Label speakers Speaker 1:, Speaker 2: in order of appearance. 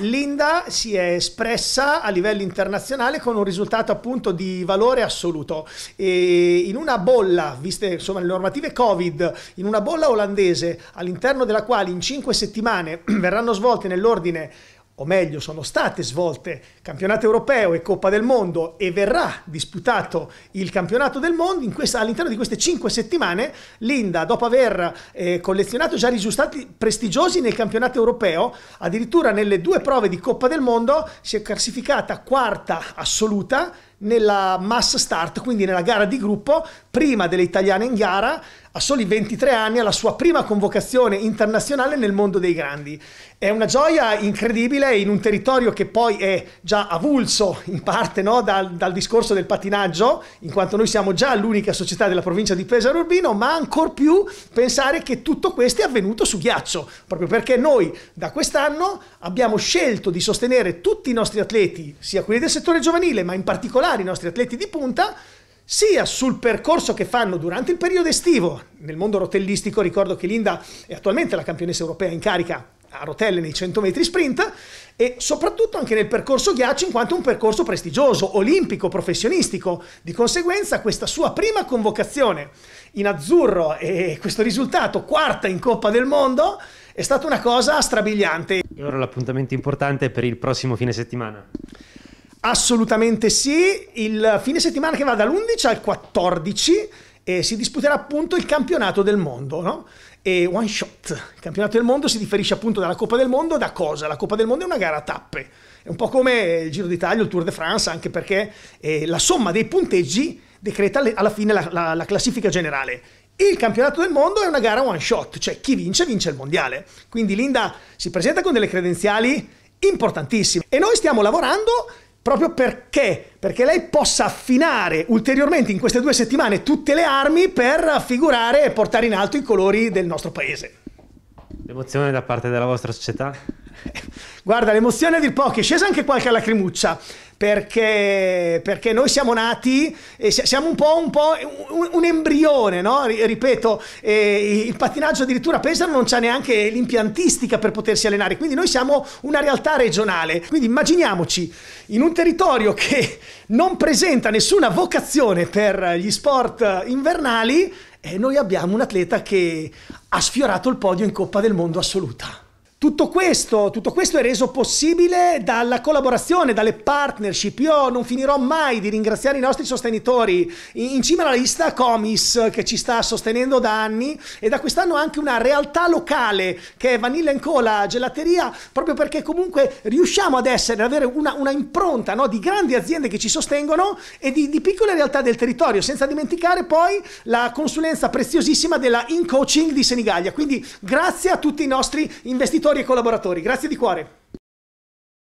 Speaker 1: Linda si è espressa a livello internazionale con un risultato appunto di valore assoluto. E in una bolla, viste insomma, le normative Covid, in una bolla olandese all'interno della quale in cinque settimane verranno svolte nell'ordine o meglio sono state svolte campionato europeo e Coppa del Mondo e verrà disputato il campionato del mondo, questa, all'interno di queste cinque settimane l'Inda, dopo aver eh, collezionato già risultati prestigiosi nel campionato europeo, addirittura nelle due prove di Coppa del Mondo si è classificata quarta assoluta nella mass start, quindi nella gara di gruppo, prima delle italiane in gara, a soli 23 anni, alla sua prima convocazione internazionale nel mondo dei grandi. È una gioia incredibile in un territorio che poi è già avulso in parte no? dal, dal, discorso del patinaggio, in quanto noi siamo già l'unica società della provincia di Pesaro Urbino, ma ancor più pensare che tutto questo è avvenuto su ghiaccio, proprio perché noi da quest'anno abbiamo scelto di sostenere tutti i nostri atleti, sia quelli del settore giovanile, ma in particolare particolare i nostri atleti di punta sia sul percorso che fanno durante il periodo estivo. Nel mondo rotellistico ricordo che Linda è attualmente la campionessa europea in carica a rotelle nei 100 metri sprint e soprattutto anche nel percorso ghiaccio in quanto è un percorso prestigioso, olimpico, professionistico. Di conseguenza questa sua prima convocazione in azzurro e questo risultato quarta in Coppa del Mondo è stata una cosa strabiliante. E ora l'appuntamento importante per il prossimo fine settimana. Assolutamente sì, il fine settimana che va dall'11 al 14 eh, si disputerà appunto il campionato del mondo, no? E one shot, il campionato del mondo si differisce appunto dalla Coppa del Mondo, da cosa? La Coppa del Mondo è una gara a tappe, è un po' come il Giro d'Italia, il Tour de France, anche perché eh, la somma dei punteggi decreta alla fine la, la, la classifica generale. Il campionato del mondo è una gara one shot, cioè chi vince vince il mondiale. Quindi Linda si presenta con delle credenziali importantissime e noi stiamo lavorando proprio perché? Perché lei possa affinare ulteriormente in queste due settimane tutte le armi per figurare e portare in alto i colori del nostro paese. L'emozione da parte della vostra società? Guarda, l'emozione del po' che è scesa anche qualche lacrimuccia. Perché, perché, noi siamo nati e siamo un po', un, po un, un embrione, no? ripeto, eh, il pattinaggio addirittura a Pesaro non c'è neanche l'impiantistica per potersi allenare, quindi noi siamo una realtà regionale, quindi immaginiamoci in un territorio che non presenta nessuna vocazione per gli sport invernali e noi abbiamo un atleta che ha sfiorato il podio in Coppa del Mondo assoluta. Tutto questo, tutto questo, è reso possibile dalla collaborazione, dalle partnership. Io non finirò mai di ringraziare i nostri sostenitori. In cima alla lista Comis che ci sta sostenendo da anni e da quest'anno anche una realtà locale che è Vanilla Co, la gelateria, proprio perché comunque riusciamo ad essere, ad avere una, una impronta no, di grandi aziende che ci sostengono e di, di, piccole realtà del territorio, senza dimenticare poi la consulenza preziosissima della In Coaching di Senigallia. Quindi grazie a tutti i nostri investitori Editori e collaboratori, grazie di cuore.